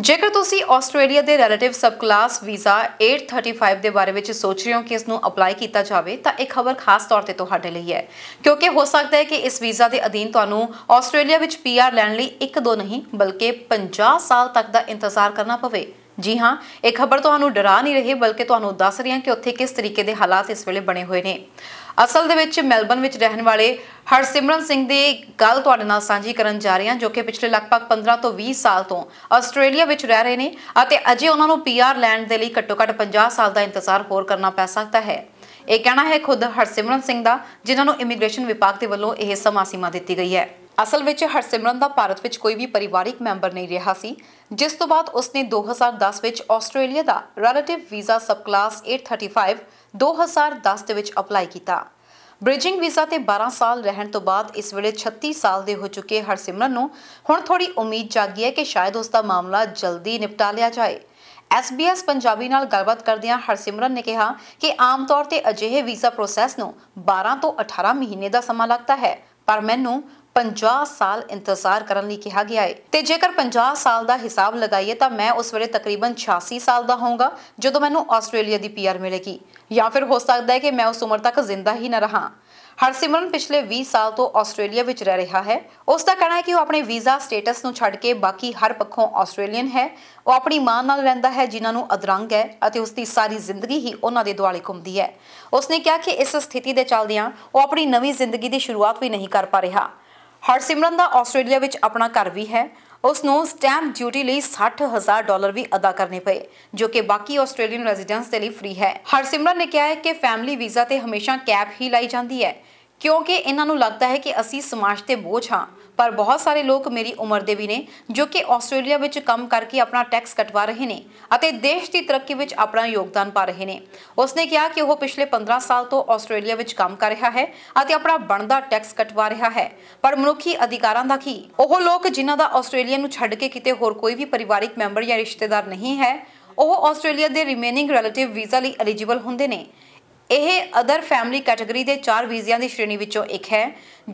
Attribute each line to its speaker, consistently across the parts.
Speaker 1: ਜੇਕਰ ਤੁਸੀਂ ਆਸਟ੍ਰੇਲੀਆ ਦੇ ਰਿਲੇਟਿਵ ਸਬ ਕਲਾਸ ਵੀਜ਼ਾ 835 ਦੇ ਬਾਰੇ ਵਿੱਚ ਸੋਚ ਰਹੇ ਹੋ ਕਿ ਇਸ ਨੂੰ ਅਪਲਾਈ ਕੀਤਾ ਜਾਵੇ ਤਾਂ ਇਹ ਖਬਰ ਖਾਸ ਤੌਰ ਤੇ ਤੁਹਾਡੇ ਲਈ ਹੈ ਕਿਉਂਕਿ ਹੋ ਸਕਦਾ ਹੈ ਕਿ ਇਸ ਵੀਜ਼ਾ ਦੇ ਅਧੀਨ ਤੁਹਾਨੂੰ ਆਸਟ੍ਰੇਲੀਆ ਵਿੱਚ ਪੀਆਰ ਲੈਣ ਲਈ ਇੱਕ ਦੋ ਨਹੀਂ ਬਲਕਿ 50 ਸਾਲ ਤੱਕ ਦਾ ਇੰਤਜ਼ਾਰ ਕਰਨਾ ਪਵੇ ਜੀ ਹਾਂ ਇਹ ਖਬਰ ਤੁਹਾਨੂੰ ਡਰਾ ਨਹੀਂ ਰਹੀ ਬਲਕਿ ਤੁਹਾਨੂੰ ਦੱਸ ਰਹੀ ਹੈ ਕਿ ਉੱਥੇ ਕਿਸ ਤਰੀਕੇ ਦੇ ਹਾਲਾਤ ਇਸ ਵੇਲੇ ਬਣੇ ਹੋਏ ਨੇ ਅਸਲ ਦੇ ਵਿੱਚ ਮੈਲਬਨ ਵਿੱਚ ਰਹਿਣ ਵਾਲੇ ਹਰਸਿਮਰਨ ਸਿੰਘ ਦੀ ਗੱਲ ਤੁਹਾਡੇ ਨਾਲ ਸਾਂਝੀ ਕਰਨ ਜਾ ਰਹੇ ਹਾਂ ਜੋ ਕਿ ਪਿਛਲੇ ਲਗਭਗ 15 ਤੋਂ 20 ਸਾਲ ਤੋਂ ਆਸਟ੍ਰੇਲੀਆ ਵਿੱਚ ਰਹਿ ਰਹੇ ਨੇ ਅਤੇ ਅਜੇ ਉਹਨਾਂ ਨੂੰ ਪੀਆਰ ਲੈਣ ਦੇ ਲਈ ਘੱਟੋ-ਘੱਟ 50 ਸਾਲ ਦਾ ਇੰਤਜ਼ਾਰ ਹੋਰ ਕਰਨਾ ਪੈ ਸਕਦਾ ਹੈ ਇਹ ਕਹਿਣਾ ਹੈ ਖੁਦ ਹਰਸਿਮਰਨ ਸਿੰਘ ਦਾ ਜਿਨ੍ਹਾਂ ਨੂੰ ਇਮੀਗ੍ਰੇਸ਼ਨ ਵਿਭਾਗ ਦੇ ਵੱਲੋਂ ਇਹ ਸਮਾਂ ਸੀਮਾ ਦਿੱਤੀ ਗਈ ਹੈ ਅਸਲ ਵਿੱਚ ਹਰਸਿਮਰਨ ਦਾ ਭਾਰਤ ਵਿੱਚ ਕੋਈ ਵੀ ਪਰਿਵਾਰਿਕ ਮੈਂਬਰ ਨਹੀਂ ਰਿਹਾ ਸੀ ਜਿਸ ਤੋਂ ਬਾਅਦ ਉਸਨੇ 2010 ਵਿੱਚ ਆਸਟ੍ਰੇਲੀਆ ਦਾ ਰਿਲੇਟਿਵ ਵੀਜ਼ਾ ਸਬ ਕਲਾਸ 835 2010 ਦੇ ਵਿੱਚ ਅਪਲਾਈ ਕੀਤਾ ਬ੍ਰਿਜਿੰਗ ਵੀਜ਼ਾ ਤੇ 12 ਸਾਲ ਰਹਿਣ ਤੋਂ ਬਾਅਦ ਇਸ ਵੇਲੇ 36 ਸਾਲ ਦੇ ਹੋ ਚੁੱਕੇ ਹਰਸਿਮਰਨ ਨੂੰ ਹੁਣ ਥੋੜੀ ਉਮੀਦ ਜਾਗੀ ਹੈ ਕਿ ਸ਼ਾਇਦ ਉਸ ਦਾ ਮਾਮਲਾ ਜਲਦੀ ਨਿਪਟਾ ਲਿਆ ਜਾਏ SBS ਪੰਜਾਬੀ ਨਾਲ ਗੱਲਬਾਤ ਕਰਦਿਆਂ ਹਰਸਿਮਰਨ ਨੇ ਕਿਹਾ ਕਿ ਆਮ ਤੌਰ ਤੇ ਅਜਿਹੇ ਵੀਜ਼ਾ ਪ੍ਰੋਸੈਸ ਨੂੰ 12 ਤੋਂ 18 ਮਹੀਨੇ ਦਾ ਸਮਾਂ ਲੱਗਦਾ ਹੈ ਪਰ ਮੈਨੂੰ 50 ਸਾਲ ਇੰਤਜ਼ਾਰ ਕਰਨ ਲਈ ਕਿਹਾ ਗਿਆ ਹੈ ਤੇ ਜੇਕਰ 50 ਸਾਲ ਦਾ ਹਿਸਾਬ ਲਗਾਈਏ ਤਾਂ ਮੈਂ ਉਸ ਵੇਲੇ ਤਕਰੀਬਨ 86 ਸਾਲ ਦਾ ਹੋਊਗਾ ਜਦੋਂ ਮੈਨੂੰ ਆਸਟ੍ਰੇਲੀਆ ਦੀ ਪੀਆਰ ਮਿਲੇਗੀ ਜਾਂ ਫਿਰ ਹੋ ਸਕਦਾ ਹੈ ਕਿ ਮੈਂ ਉਸ ਉਮਰ ਤੱਕ ਜ਼ਿੰਦਾ ਹੀ ਨਾ ਰਹਾ ਹਰਸਿਮਰਨ ਪਿਛਲੇ 20 ਸਾਲ ਤੋਂ ਆਸਟ੍ਰੇਲੀਆ ਵਿੱਚ ਰਹਿ ਰਿਹਾ ਹੈ ਉਸ ਦਾ ਕਹਿਣਾ ਹੈ ਕਿ ਉਹ ਆਪਣੇ ਵੀਜ਼ਾ ਸਟੇਟਸ ਨੂੰ ਛੱਡ ਕੇ ਬਾਕੀ ਹਰ ਪੱਖੋਂ ਆਸਟ੍ਰੇਲੀਅਨ ਹੈ ਉਹ ਆਪਣੀ ਮਾਂ ਨਾਲ ਰਹਿੰਦਾ ਹੈ ਜਿਨ੍ਹਾਂ ਨੂੰ ਅਧਰੰਗ ਹੈ ਅਤੇ ਉਸ ਦੀ ਸਾਰੀ ਜ਼ਿੰਦਗੀ ਹੀ ਉਹਨਾਂ ਦੇ ਦੁਆਲੇ ਘੁੰਮਦੀ ਹੈ ਉਸ ਨੇ ਕਿਹਾ ਕਿ ਇਸ ਸਥਿਤੀ ਦੇ ਚੱਲਦਿਆਂ ਉਹ ਆਪਣੀ ਨਵੀਂ ਜ਼ਿੰਦਗੀ ਦੀ ਸ਼ੁਰੂਆਤ ਵੀ ਨਹੀਂ ਕਰ ਪਾ ਰਿਹਾ ਹਰਸਿਮਰਨ ਦਾ ਆਸਟ੍ਰੇਲੀਆ ਵਿੱਚ ਆਪਣਾ ਘਰ ਵੀ ਹੈ ਉਸ ਨੂੰ ਸਟੈਂਪ ਡਿਊਟੀ ਲਈ 60000 ਡਾਲਰ ਵੀ ਅਦਾ ਕਰਨੇ ਪਏ ਜੋ ਕਿ ਬਾਕੀ ਆਸਟ੍ਰੇਲੀਅਨ ਰੈਜ਼ੀਡੈਂਟਸ ਦੇ ਲਈ ਫ੍ਰੀ ਹੈ ਹਰਸਿਮਰਨ ਨੇ ਕਿਹਾ ਹੈ ਕਿ ਫੈਮਿਲੀ ਵੀਜ਼ਾ ਤੇ ਹਮੇਸ਼ਾ ਕੈਪ ਹੀ ਲਾਈ ਜਾਂਦੀ ਹੈ ਕਿਉਂਕਿ ਇਹਨਾਂ ਨੂੰ ਲੱਗਦਾ ਹੈ ਕਿ ਅਸੀਂ ਸਮਾਜ ਤੇ ਬੋਝ ਹਾਂ ਪਰ ਬਹੁਤ ਸਾਰੇ ਲੋਕ ਮੇਰੀ ਉਮਰ ਦੇ ਵੀ ਨੇ ਜੋ ਕਿ ਆਸਟ੍ਰੇਲੀਆ ਵਿੱਚ ਕੰਮ ਕਰਕੇ ਆਪਣਾ ਟੈਕਸ ਕਟਵਾ ਰਹੇ ਨੇ ਅਤੇ ਦੇਸ਼ ਦੀ ਤਰੱਕੀ ਵਿੱਚ ਆਪਣਾ ਯੋਗਦਾਨ ਪਾ ਰਹੇ ਨੇ ਉਸਨੇ ਕਿਹਾ ਕਿ ਉਹ ਪਿਛਲੇ 15 ਸਾਲ ਤੋਂ ਆਸਟ੍ਰੇਲੀਆ ਵਿੱਚ ਕੰਮ ਕਰ ਰਿਹਾ ਹੈ ਅਤੇ ਆਪਣਾ ਬਣਦਾ ਟੈਕਸ ਕਟਵਾ ਰਿਹਾ ਹੈ ਪਰ ਮਨੁੱਖੀ ਅਧਿਕਾਰਾਂ ਦਾ ਕੀ ਉਹ ਲੋਕ ਜਿਨ੍ਹਾਂ ਦਾ ਆਸਟ੍ਰੇਲੀਆ ਨੂੰ ਛੱਡ ਕੇ ਕਿਤੇ ਹੋਰ ਕੋਈ ਵੀ ਪਰਿਵਾਰਿਕ ਮੈਂਬਰ ਜਾਂ ਰਿਸ਼ਤੇਦਾਰ ਨਹੀਂ ਹੈ ਉਹ ਆਸਟ੍ਰੇਲੀਆ ਦੇ ਰਿਮੇਨਿੰਗ ਰਿਲੇਟਿਵ ਵੀਜ਼ਾ ਲਈ ਐਲੀਜੀਬਲ ਹੁੰਦੇ ਨੇ ਇਹ ਅਦਰ ਫੈਮਿਲੀ ਕੈਟਾਗਰੀ ਦੇ 4 ਵੀਜ਼ਿਆਂ ਦੀ ਸ਼੍ਰੇਣੀ ਵਿੱਚੋਂ ਇੱਕ ਹੈ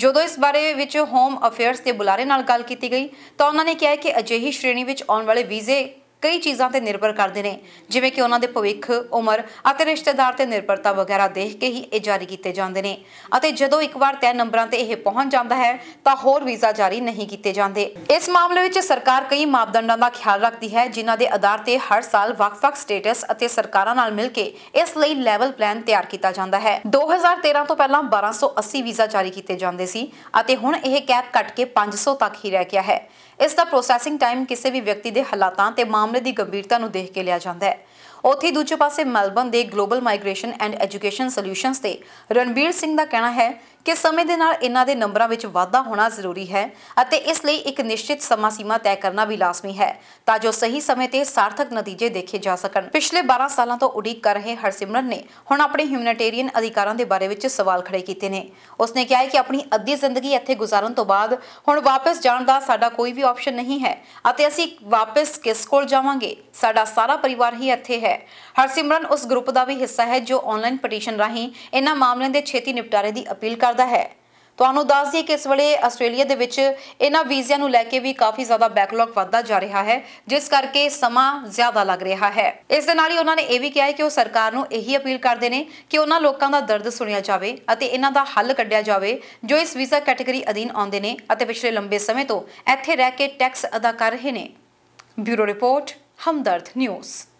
Speaker 1: ਜਦੋਂ ਇਸ ਬਾਰੇ ਵਿੱਚ ਹੋਮ ਅਫੇਅਰਸ ਦੇ ਬੁਲਾਰੇ ਨਾਲ ਗੱਲ ਕੀਤੀ ਗਈ ਤਾਂ ਉਹਨਾਂ ਨੇ ਕਿਹਾ ਕਿ ਅਜਿਹੀ ਸ਼੍ਰੇਣੀ ਵਿੱਚ ਆਉਣ ਵਾਲੇ ਵੀਜ਼ੇ ਕਈ ਚੀਜ਼ਾਂ ਤੇ ਨਿਰਭਰ ਕਰਦੇ ਨੇ ਜਿਵੇਂ ਕਿ ਉਹਨਾਂ ਦੇ ਭਵਿੱਖ ਉਮਰ ਅਤੇ ਰਿਸ਼ਤੇਦਾਰ ਤੇ ਨਿਰਭਰਤਾ ਵਗੈਰਾ ਦੇਖ ਕੇ ਹੀ ਇਹ ਜਾਰੀ ਕੀਤੇ ਜਾਂਦੇ ਨੇ ਅਤੇ ਜਦੋਂ ਇੱਕ ਵਾਰ ਤੈਅ ਨੰਬਰਾਂ ਤੇ ਇਹ ਪਹੁੰਚ ਜਾਂਦਾ ਹੈ ਤਾਂ ਹੋਰ ਵੀਜ਼ਾ ਜਾਰੀ ਨਹੀਂ ਕੀਤੇ ਜਾਂਦੇ ਇਸ ਮਾਮਲੇ ਵਿੱਚ ਸਰਕਾਰ ਕਈ ਮਾਪਦੰਡਾਂ ਦਾ ਖਿਆਲ ਰੱਖਦੀ ਹੈ ਜਿਨ੍ਹਾਂ ਦੇ ਆਧਾਰ ਤੇ ਹਰ ਸਾਲ ਵੱਖ-ਵੱਖ ਸਟੇਟਸ ਅਤੇ ਸਰਕਾਰਾਂ ਨਾਲ ਮਿਲ ਕੇ ਇਸ ਲਈ ਲੈਵਲ ਪਲਾਨ ਤਿਆਰ ਕੀਤਾ ਜਾਂਦਾ ਹੈ 2013 ਤੋਂ ਪਹਿਲਾਂ 1280 ਵੀਜ਼ਾ ਜਾਰੀ ਕੀਤੇ ਜਾਂਦੇ ਸੀ ਅਤੇ ਹੁਣ ਇਹ ਕੈਪ ਕੱਟ ਕੇ 500 ਤੱਕ ਹੀ ਰਹਿ ਗਿਆ ਹੈ ਇਸ ਦਾ ਪ੍ਰੋਸੈਸਿੰਗ ਟਾਈਮ ਕਿਸੇ ਵੀ ਵਿਅਕਤੀ ਦੇ ਹਾਲਾਤਾਂ ਤੇ ਮਾਮ ਮਾਮਲੇ ਦੀ ਗੰਭੀਰਤਾ ਨੂੰ ਦੇਖ ਕੇ ਲਿਆ ਜਾਂਦਾ ਹੈ ਉੱਥੇ ਦੂਜੇ ਪਾਸੇ ਮੈਲਬਨ ਦੇ global migration and education solutions ਤੇ ਰਣਬੀਰ ਸਿੰਘ ਦਾ ਕਹਿਣਾ ਹੈ ਕਿ ਸਮੇਂ ਦੇ ਨਾਲ ਇਹਨਾਂ ਦੇ ਨੰਬਰਾਂ ਵਿੱਚ ਵਾਧਾ ਹੋਣਾ ਜ਼ਰੂਰੀ ਹੈ ਅਤੇ ਇਸ ਲਈ ਇੱਕ ਨਿਸ਼ਚਿਤ ਸਮਾਂ ਸੀਮਾ ਤੈਅ ਕਰਨਾ ਵੀ ਲਾਜ਼ਮੀ ਹੈ ਤਾਂ ਜੋ ਸਹੀ ਸਮੇਂ ਤੇ ਸਾਰਥਕ ਨਤੀਜੇ ਦੇਖੇ ਜਾ ਸਕਣ ਪਿਛਲੇ 12 ਸਾਲਾਂ ਤੋਂ ਉਡੀਕ ਕਰ ਰਹੇ ਹਰਸਿਮਰਨ ਨੇ ਹੁਣ ਆਪਣੇ ਹਿਊਮੈਨਿਟੇਰੀਅਨ ਅਧਿਕਾਰਾਂ ਦੇ ਬਾਰੇ ਵਿੱਚ ਸਵਾਲ ਖੜੇ ਕੀਤੇ ਨੇ ਉਸਨੇ ਕਿਹਾ ਹੈ ਕਿ ਆਪਣੀ ਅੱਧੀ ਜ਼ਿੰਦਗੀ ਇੱਥੇ ਗੁਜ਼ਾਰਨ ਤੋਂ ਬਾਅਦ ਹੁਣ ਵਾਪਸ ਜਾਣ ਦਾ ਸਾਡਾ ਕੋਈ ਵੀ ਆਪਸ਼ਨ ਨਹੀਂ ਹੈ ਅਤੇ ਅਸੀਂ ਵਾਪਸ ਕਿਸ ਕੋਲ ਜਾਵਾਂਗੇ ਸਾਡਾ ਸਾਰਾ ਪਰਿਵਾਰ ਹੀ ਇੱਥੇ ਹੈ ਹੈ ਹਰਸਿਮਰਨ ਉਸ ਗਰੁੱਪ ਦਾ ਵੀ ਹਿੱਸਾ ਹੈ ਜੋ ਆਨਲਾਈਨ ਪਟੀਸ਼ਨ ਰਾਹੀਂ ਇਹਨਾਂ ਮਾਮਲਿਆਂ ਦੇ ਛੇਤੀ ਨਿਪਟਾਰੇ ਦੀ ਅਪੀਲ ਕਰਦਾ ਹੈ ਤੁਹਾਨੂੰ ਦੱਸ ਦਈਏ ਕਿ ਇਸ ਵੇਲੇ ਆਸਟ੍ਰੇਲੀਆ ਦੇ ਵਿੱਚ ਇਹਨਾਂ ਵੀਜ਼ਿਆਂ ਨੂੰ ਲੈ ਕੇ ਵੀ ਕਾਫੀ ਜ਼ਿਆਦਾ ਬੈਕਲੌਗ ਵੱਧਦਾ ਜਾ ਰਿਹਾ ਹੈ ਜਿਸ ਕਰਕੇ ਸਮਾਂ ਜ਼ਿਆਦਾ ਲੱਗ ਰਿਹਾ ਹੈ ਇਸ ਦੇ ਨਾਲ ਹੀ ਉਹਨਾਂ ਨੇ ਇਹ ਵੀ ਕਿਹਾ ਹੈ ਕਿ ਉਹ ਸਰਕਾਰ ਨੂੰ ਇਹੀ ਅਪੀਲ ਕਰਦੇ ਨੇ ਕਿ ਉਹਨਾਂ ਲੋਕਾਂ ਦਾ ਦਰਦ ਸੁਣਿਆ ਜਾਵੇ ਅਤੇ ਇਹਨਾਂ ਦਾ ਹੱਲ ਕੱਢਿਆ ਜਾਵੇ ਜੋ ਇਸ ਵੀਜ਼ਾ ਕੈਟਾਗਰੀ ਅਧੀਨ ਆਉਂਦੇ ਨੇ ਅਤੇ ਪਿਛਲੇ ਲੰਬੇ ਸਮੇਂ ਤੋਂ ਇੱਥੇ ਰਹਿ ਕੇ ਟੈਕਸ ਅਦਾ ਕਰ ਰਹੇ ਨੇ ਬਿਊਰੋ ਰਿਪੋਰਟ ਹਮਦਰਦ ਨਿਊਜ਼